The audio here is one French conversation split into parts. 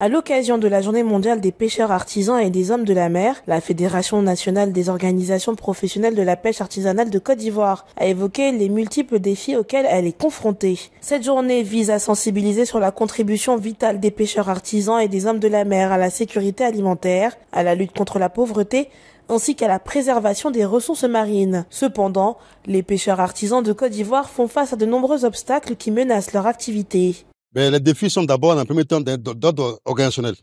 À l'occasion de la Journée mondiale des pêcheurs artisans et des hommes de la mer, la Fédération nationale des organisations professionnelles de la pêche artisanale de Côte d'Ivoire a évoqué les multiples défis auxquels elle est confrontée. Cette journée vise à sensibiliser sur la contribution vitale des pêcheurs artisans et des hommes de la mer à la sécurité alimentaire, à la lutte contre la pauvreté, ainsi qu'à la préservation des ressources marines. Cependant, les pêcheurs artisans de Côte d'Ivoire font face à de nombreux obstacles qui menacent leur activité les défis sont d'abord, en premier temps, d'ordre organisationnel.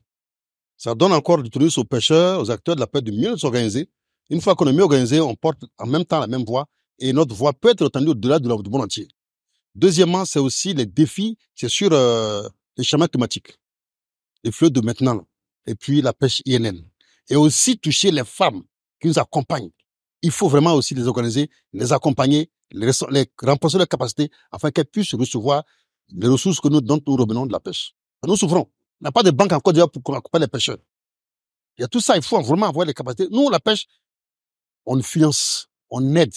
Ça donne encore du truc aux pêcheurs, aux acteurs de la paix de mieux s'organiser. Une fois qu'on est mieux organisé, on porte en même temps la même voix et notre voix peut être entendue au-delà du monde entier. Deuxièmement, c'est aussi les défis, c'est sur euh, les chemins climatiques, les fleuves de maintenant, et puis la pêche INN. Et aussi toucher les femmes qui nous accompagnent. Il faut vraiment aussi les organiser, les accompagner, les, les renforcer leurs capacités afin qu'elles puissent recevoir les ressources que nous donnons, nous revenons de la pêche. Nous souffrons. Il n'y pas de banque en Côte d'Ivoire pour accompagner les pêcheurs. Il y a tout ça, il faut vraiment avoir les capacités. Nous, la pêche, on finance, on aide.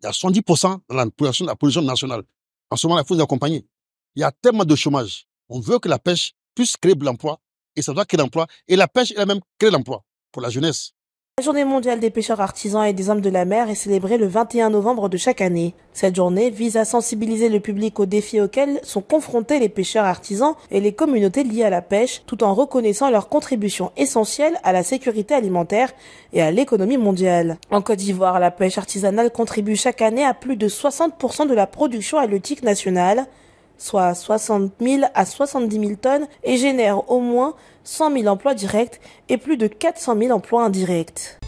Il y a 70% la de la population nationale. En ce moment, il faut nous accompagner. Il y a tellement de chômage. On veut que la pêche puisse créer de l'emploi et ça doit créer de l'emploi. Et la pêche elle-même crée de l'emploi pour la jeunesse. La journée mondiale des pêcheurs artisans et des hommes de la mer est célébrée le 21 novembre de chaque année. Cette journée vise à sensibiliser le public aux défis auxquels sont confrontés les pêcheurs artisans et les communautés liées à la pêche, tout en reconnaissant leur contribution essentielle à la sécurité alimentaire et à l'économie mondiale. En Côte d'Ivoire, la pêche artisanale contribue chaque année à plus de 60% de la production halieutique nationale, soit 60 000 à 70 000 tonnes, et génère au moins 100 000 emplois directs et plus de 400 000 emplois indirects.